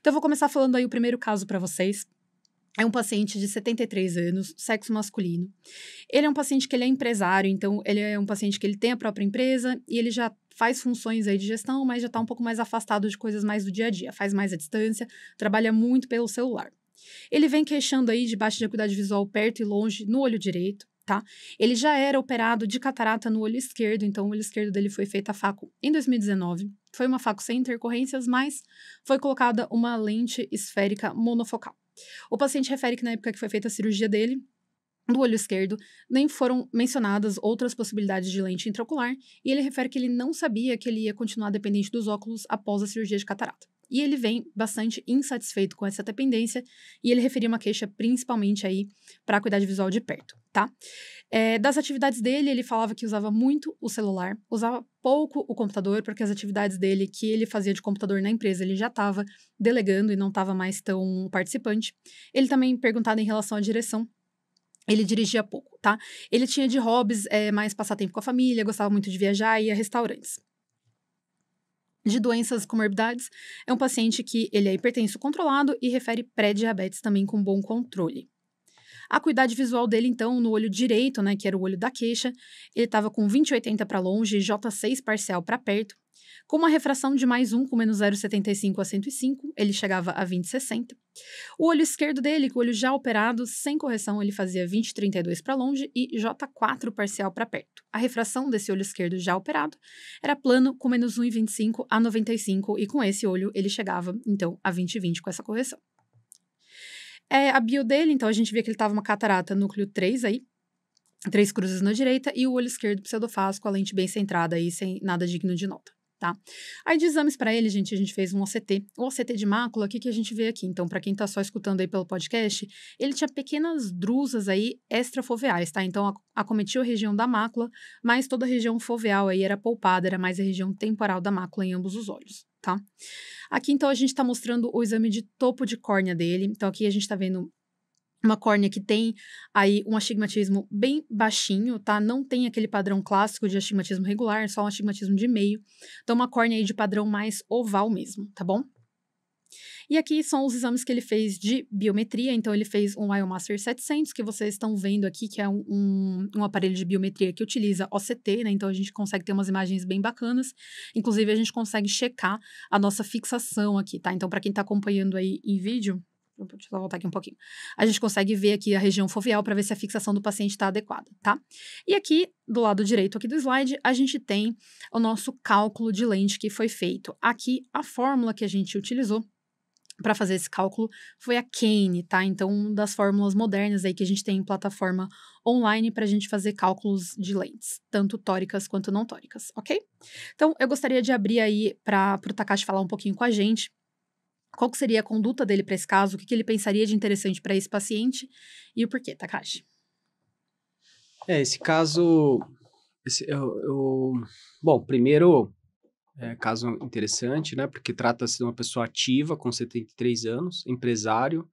Então, eu vou começar falando aí o primeiro caso para vocês. É um paciente de 73 anos, sexo masculino. Ele é um paciente que ele é empresário, então ele é um paciente que ele tem a própria empresa e ele já faz funções aí de gestão, mas já está um pouco mais afastado de coisas mais do dia a dia, faz mais à distância, trabalha muito pelo celular. Ele vem queixando aí de baixa de acuidade visual perto e longe no olho direito, tá? Ele já era operado de catarata no olho esquerdo, então o olho esquerdo dele foi feito a faco em 2019. Foi uma faco sem intercorrências, mas foi colocada uma lente esférica monofocal. O paciente refere que na época que foi feita a cirurgia dele, do olho esquerdo, nem foram mencionadas outras possibilidades de lente intraocular, e ele refere que ele não sabia que ele ia continuar dependente dos óculos após a cirurgia de catarata. E ele vem bastante insatisfeito com essa dependência e ele referia uma queixa principalmente aí para cuidar de visual de perto, tá? É, das atividades dele, ele falava que usava muito o celular, usava pouco o computador, porque as atividades dele que ele fazia de computador na empresa ele já estava delegando e não estava mais tão participante. Ele também perguntado em relação à direção, ele dirigia pouco, tá? Ele tinha de hobbies é, mais passar tempo com a família, gostava muito de viajar e ir a restaurantes de doenças comorbidades, é um paciente que ele é hipertenso controlado e refere pré-diabetes também com bom controle. A acuidade visual dele, então, no olho direito, né, que era o olho da queixa, ele estava com 20,80 para longe e J6 parcial para perto. Com uma refração de mais 1 com menos 0,75 a 105, ele chegava a 20,60. O olho esquerdo dele, com o olho já operado, sem correção, ele fazia 20,32 para longe e J4 parcial para perto. A refração desse olho esquerdo já operado era plano com menos 1,25 a 95 e com esse olho ele chegava, então, a 20,20 com essa correção é, a bio dele, então a gente vê que ele tava uma catarata núcleo 3 aí, três cruzes na direita e o olho esquerdo pseudofásico, a lente bem centrada aí, sem nada digno de nota. Tá? Aí de exames para ele, gente, a gente fez um OCT. O OCT de mácula, o que, que a gente vê aqui? Então, para quem tá só escutando aí pelo podcast, ele tinha pequenas drusas aí extrafoveais, tá? Então, acometia a região da mácula, mas toda a região foveal aí era poupada, era mais a região temporal da mácula em ambos os olhos tá? Aqui, então, a gente está mostrando o exame de topo de córnea dele. Então, aqui a gente está vendo uma córnea que tem aí um astigmatismo bem baixinho, tá? Não tem aquele padrão clássico de astigmatismo regular, é só um astigmatismo de meio. Então, uma córnea aí de padrão mais oval mesmo, tá bom? E aqui são os exames que ele fez de biometria. Então, ele fez um Iomaster 700, que vocês estão vendo aqui, que é um, um, um aparelho de biometria que utiliza OCT, né? Então, a gente consegue ter umas imagens bem bacanas. Inclusive, a gente consegue checar a nossa fixação aqui, tá? Então, para quem está acompanhando aí em vídeo, Deixa eu voltar aqui um pouquinho. A gente consegue ver aqui a região foveal para ver se a fixação do paciente está adequada, tá? E aqui, do lado direito aqui do slide, a gente tem o nosso cálculo de lente que foi feito. Aqui, a fórmula que a gente utilizou para fazer esse cálculo foi a Kane, tá? Então, uma das fórmulas modernas aí que a gente tem em plataforma online para a gente fazer cálculos de lentes, tanto tóricas quanto não tóricas, ok? Então, eu gostaria de abrir aí para o Takashi falar um pouquinho com a gente. Qual que seria a conduta dele para esse caso? O que, que ele pensaria de interessante para esse paciente e o porquê, Takashi? É, esse caso. Esse, eu, eu bom, primeiro, é, uhum. caso interessante, né? Porque trata-se de uma pessoa ativa, com 73 anos, empresário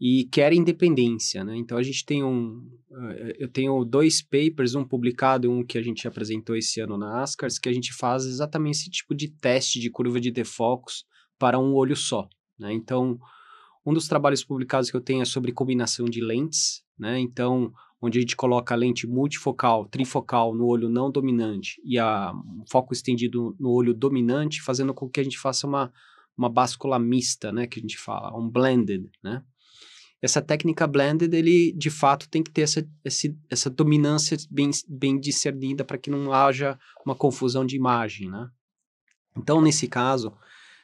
e quer independência, né? Então a gente tem um, eh, eu tenho dois papers, um publicado e um que a gente apresentou esse ano na Ascars, que a gente faz exatamente esse tipo de teste de curva de defocus para um olho só, né? Então um dos trabalhos publicados que eu tenho é sobre combinação de lentes, né? Então onde a gente coloca a lente multifocal, trifocal no olho não dominante e a foco estendido no olho dominante, fazendo com que a gente faça uma, uma báscula mista, né, que a gente fala, um blended, né? Essa técnica blended, ele de fato tem que ter essa, esse, essa dominância bem, bem discernida para que não haja uma confusão de imagem, né? Então, nesse caso,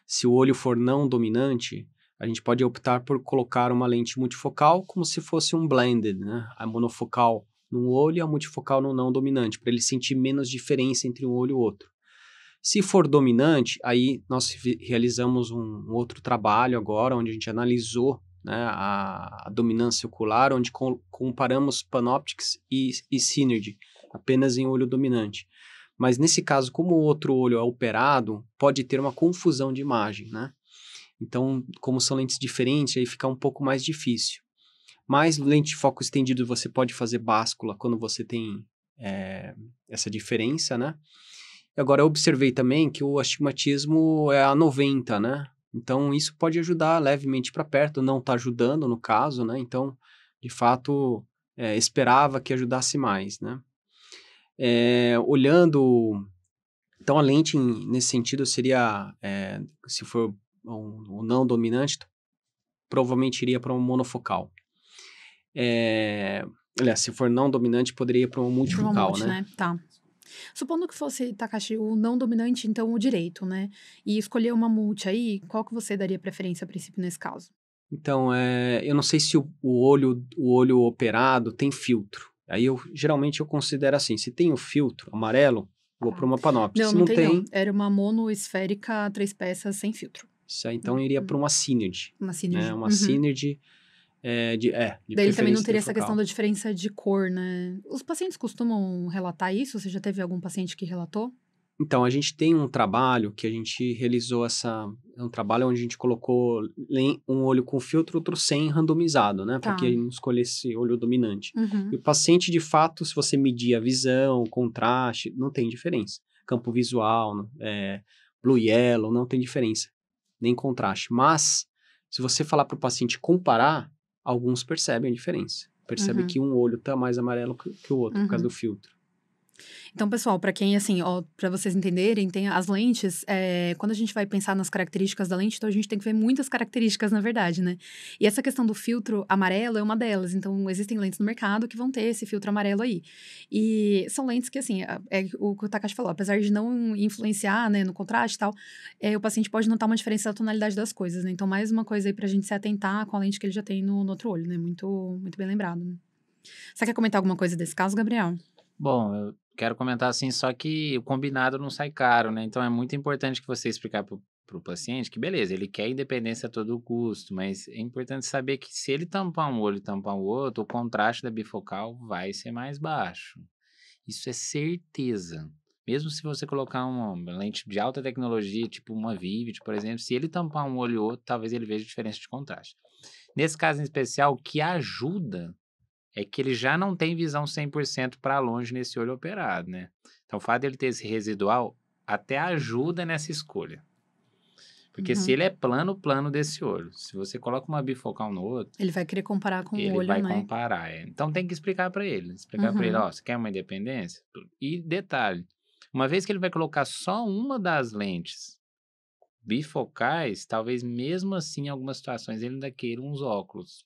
se o olho for não dominante, a gente pode optar por colocar uma lente multifocal como se fosse um blended, né? A monofocal num olho e a multifocal no não dominante, para ele sentir menos diferença entre um olho e outro. Se for dominante, aí nós realizamos um, um outro trabalho agora, onde a gente analisou né, a, a, dominância ocular, onde comparamos Panoptics e, e Synergy, apenas em olho dominante. Mas nesse caso, como o outro olho é operado, pode ter uma confusão de imagem, né? Então, como são lentes diferentes, aí fica um pouco mais difícil. Mas lente de foco estendido você pode fazer báscula quando você tem é, essa diferença, né? Agora, eu observei também que o astigmatismo é a 90, né? Então, isso pode ajudar levemente para perto, não está ajudando no caso, né? Então, de fato, é, esperava que ajudasse mais, né? É, olhando, então a lente nesse sentido seria, é, se for um, um não dominante, provavelmente iria para um monofocal. É, aliás, se for não dominante, poderia ir para um multifocal, né? né? Tá. Supondo que fosse Takashi o não dominante, então o direito, né? E escolher uma multi aí, qual que você daria preferência a princípio nesse caso? Então, é, eu não sei se o, o, olho o olho operado tem filtro. Aí eu geralmente eu considero assim, se tem o filtro amarelo, vou ah. Tá. para uma panóplia. Não, se não, não tem, tem... Era uma monoesférica três peças sem filtro. Isso aí, então, iria para uma uhum. Synergy. Uma né? Synergy. Né? Uma uhum. Synergy é, de, é, de Daí também não teria essa questão da diferença de cor, né? Os pacientes costumam relatar isso? Você já teve algum paciente que relatou? Então, a gente tem um trabalho que a gente realizou essa... É um trabalho onde a gente colocou um olho com filtro, outro sem, randomizado, né? Tá. Para que ele não escolhesse olho dominante. Uhum. E o paciente, de fato, se você medir a visão, contraste, não tem diferença. Campo visual, é, blue yellow, não tem diferença nem contraste. Mas, se você falar para o paciente comparar, alguns percebem a diferença. Percebe uhum. que um olho está mais amarelo que, que o outro, uhum. por causa uhum. do filtro. Então, pessoal, para quem, assim, ó, para vocês entenderem, tem as lentes, é, quando a gente vai pensar nas características da lente, então a gente tem que ver muitas características, na verdade, né? E essa questão do filtro amarelo é uma delas. Então, existem lentes no mercado que vão ter esse filtro amarelo aí. E são lentes que, assim, é o que o Takashi falou, apesar de não influenciar, né, no contraste e tal, é, o paciente pode notar uma diferença da tonalidade das coisas, né? Então, mais uma coisa aí pra gente se atentar com a lente que ele já tem no, no outro olho, né? Muito, muito bem lembrado, né? Você quer comentar alguma coisa desse caso, Gabriel? Bom, eu quero comentar assim, só que o combinado não sai caro, né? Então é muito importante que você explicar para o paciente que, beleza, ele quer independência a todo custo, mas é importante saber que se ele tampar um olho e tampar o outro, o contraste da bifocal vai ser mais baixo. Isso é certeza. Mesmo se você colocar uma lente de alta tecnologia, tipo uma Vivid, por exemplo, se ele tampar um olho e outro, talvez ele veja diferença de contraste. Nesse caso em especial, o que ajuda é que ele já não tem visão 100% para longe nesse olho operado, né? Então, o fato dele ter esse residual até ajuda nessa escolha. Porque uhum. se ele é plano, plano desse olho. Se você coloca uma bifocal no outro... Ele vai querer comparar com o olho, né? Ele vai comparar, é. Então, tem que explicar para ele. Explicar uhum. para ele, ó, você quer uma independência? E detalhe, uma vez que ele vai colocar só uma das lentes bifocais, talvez mesmo assim, em algumas situações, ele ainda queira uns óculos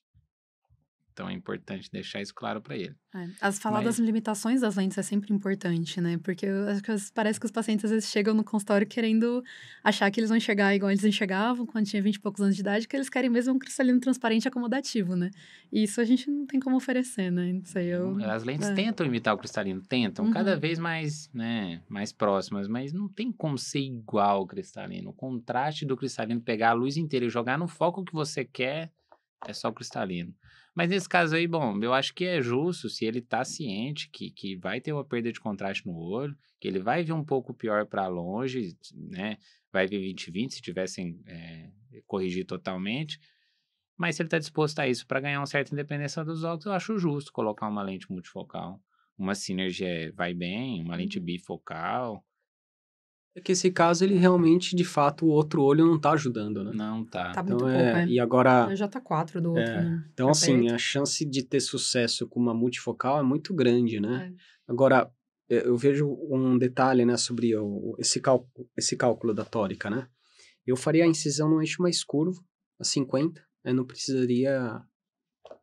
então é importante deixar isso claro para ele. É. As falar Mas... das limitações das lentes é sempre importante, né? Porque acho que parece que os pacientes às vezes chegam no consultório querendo achar que eles vão enxergar igual eles enxergavam quando tinha 20 e poucos anos de idade, que eles querem mesmo um cristalino transparente acomodativo, né? E isso a gente não tem como oferecer, né? eu... As lentes é. tentam imitar o cristalino, tentam, uhum. cada vez mais, né, mais próximas, mas não tem como ser igual o cristalino. O contraste do cristalino, pegar a luz inteira e jogar no foco que você quer, é só o cristalino. Mas nesse caso aí, bom, eu acho que é justo se ele tá ciente que, que vai ter uma perda de contraste no olho, que ele vai vir um pouco pior para longe, né? Vai vir 20-20 se tivessem é, eh, corrigir totalmente. Mas se ele está disposto a isso para ganhar uma certa independência dos óculos, eu acho justo colocar uma lente multifocal. Uma sinergia vai bem, uma lente uhum. bifocal. É que esse caso, ele realmente, de fato, o outro olho não tá ajudando, né? Não tá. Tá então, muito é, pouco, é. E agora... já J4 tá do outro, é. né? Então, assim, Perfeito. assim, a chance de ter sucesso com uma multifocal é muito grande, né? É. Agora, é, eu vejo um detalhe, né, sobre o, esse, cálculo, esse cálculo da tórica, né? Eu faria a incisão no eixo mais curvo, a 50, eu né? não precisaria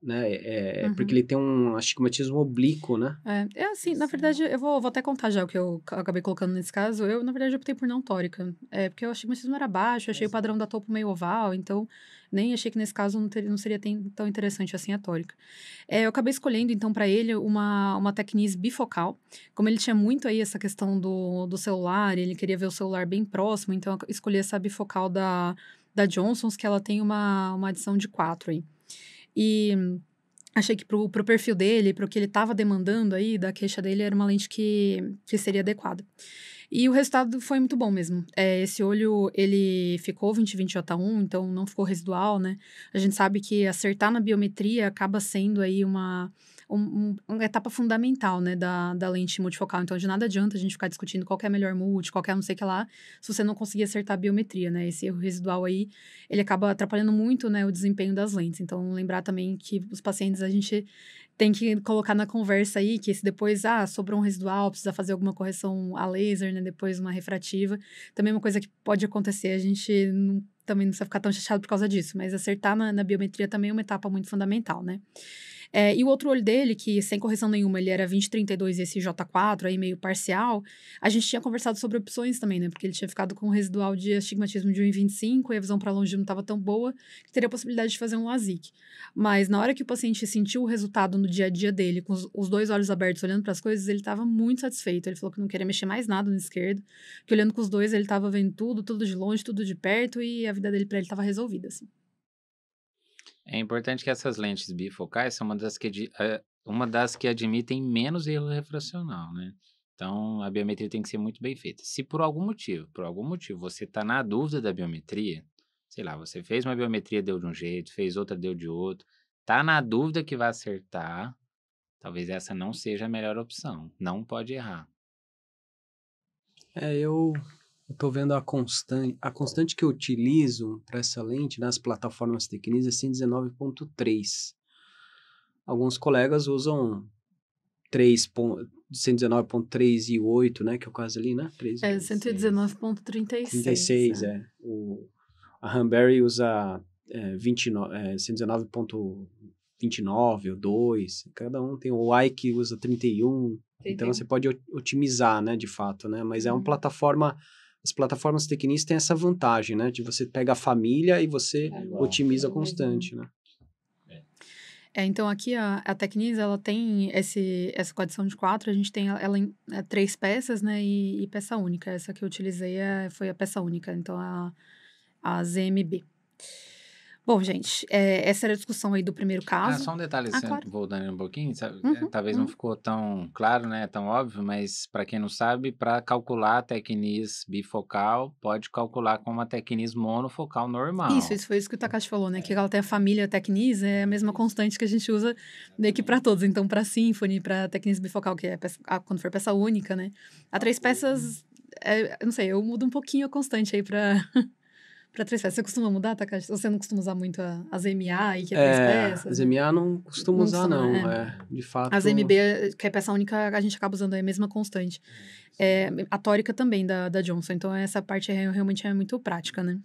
né? É, é uhum. Porque ele tem um astigmatismo oblíquo, né? É, é assim, na verdade, eu vou, vou até contar já o que eu acabei colocando nesse caso. Eu, na verdade, optei por não tórica. É, porque o astigmatismo era baixo, achei o é. padrão da topo meio oval, então nem achei que nesse caso não, ter, não seria tão interessante assim a tórica. É, eu acabei escolhendo, então, para ele uma, uma tecnise bifocal. Como ele tinha muito aí essa questão do, do celular, ele queria ver o celular bem próximo, então eu escolhi essa bifocal da, da Johnson's, que ela tem uma, uma adição de quatro aí. E achei que pro, pro perfil dele, pro que ele estava demandando aí, da queixa dele, era uma lente que, que seria adequada. E o resultado foi muito bom mesmo. É, esse olho, ele ficou 20-20 J1, então não ficou residual, né? A gente sabe que acertar na biometria acaba sendo aí uma um, uma etapa fundamental, né, da, da lente multifocal. Então, de nada adianta a gente ficar discutindo qual é a melhor multi, qual é não sei o que lá, se você não conseguir acertar a biometria, né? Esse erro residual aí, ele acaba atrapalhando muito, né, o desempenho das lentes. Então, lembrar também que os pacientes a gente tem que colocar na conversa aí que se depois, ah, sobrou um residual, precisa fazer alguma correção a laser, né, depois uma refrativa. Também é uma coisa que pode acontecer, a gente não, também não precisa ficar tão chateado por causa disso, mas acertar na, na biometria também é uma etapa muito fundamental, né? É, e o outro olho dele, que sem correção nenhuma ele era 2032 e esse J4, aí meio parcial, a gente tinha conversado sobre opções também, né? Porque ele tinha ficado com um residual de astigmatismo de 1,25 e a visão para longe não estava tão boa, que teria a possibilidade de fazer um LASIK. Mas na hora que o paciente sentiu o resultado no dia a dia dele, com os, os dois olhos abertos olhando para as coisas, ele estava muito satisfeito. Ele falou que não queria mexer mais nada no esquerdo, que olhando com os dois ele estava vendo tudo, tudo de longe, tudo de perto e a vida dele para ele estava resolvida, assim. É importante que essas lentes bifocais são uma das que, eh, uma das que admitem menos erro refracional, né? Então, a biometria tem que ser muito bem feita. Se por algum motivo, por algum motivo, você está na dúvida da biometria, sei lá, você fez uma biometria, deu de um jeito, fez outra, deu de outro, tá na dúvida que vai acertar, talvez essa não seja a melhor opção. Não pode errar. É, eu eu tô vendo a constante, a constante que eu utilizo para essa lente nas plataformas Tecnis é 119.3. Alguns colegas usam 119.3 e 8, né, que é o caso ali, né? 3, é 119.36. 36, é. é. O, a Hanberry usa é, 29, é, 119.29 ou 2, cada um tem o Ike usa 31. Então você pode otimizar, né, de fato, né? Mas é uma uhum. plataforma as plataformas tecnistas têm essa vantagem, né? De você pega a família e você é otimiza é constante, né? É. é, então aqui a, a Tecnis, ela tem esse, essa coadição de quatro, a gente tem ela em é, três peças, né, e, e, peça única. Essa que eu utilizei é, foi a peça única, então a, a ZMB. Bom, gente, é, essa era a discussão aí do primeiro ah, caso. É, só um detalhe, ah, assim, claro. voltando um pouquinho, sabe, é, uhum, talvez uhum. não ficou tão claro, né, tão óbvio, mas para quem não sabe, para calcular a tecnis bifocal, pode calcular com uma tecnis monofocal normal. Isso, isso foi isso que o Takashi falou, né, é. que ela tem a família tecnis, é a mesma constante que a gente usa meio que para todos, então para symphony, para tecnis bifocal, que é peça, quando for peça única, né, a três peças, né. é, não sei, eu mudo um pouquinho a constante aí para... para três peças. Você costuma mudar, Takashi? Tá? Você não costuma usar muito a, as MA e que é três é, peças? As MA não costumo não usar, não. É. é. de fato. As MB, que é peça única, a gente acaba usando é a mesma constante. É, a tórica também da, da Johnson. Então, essa parte é, realmente é muito prática, né?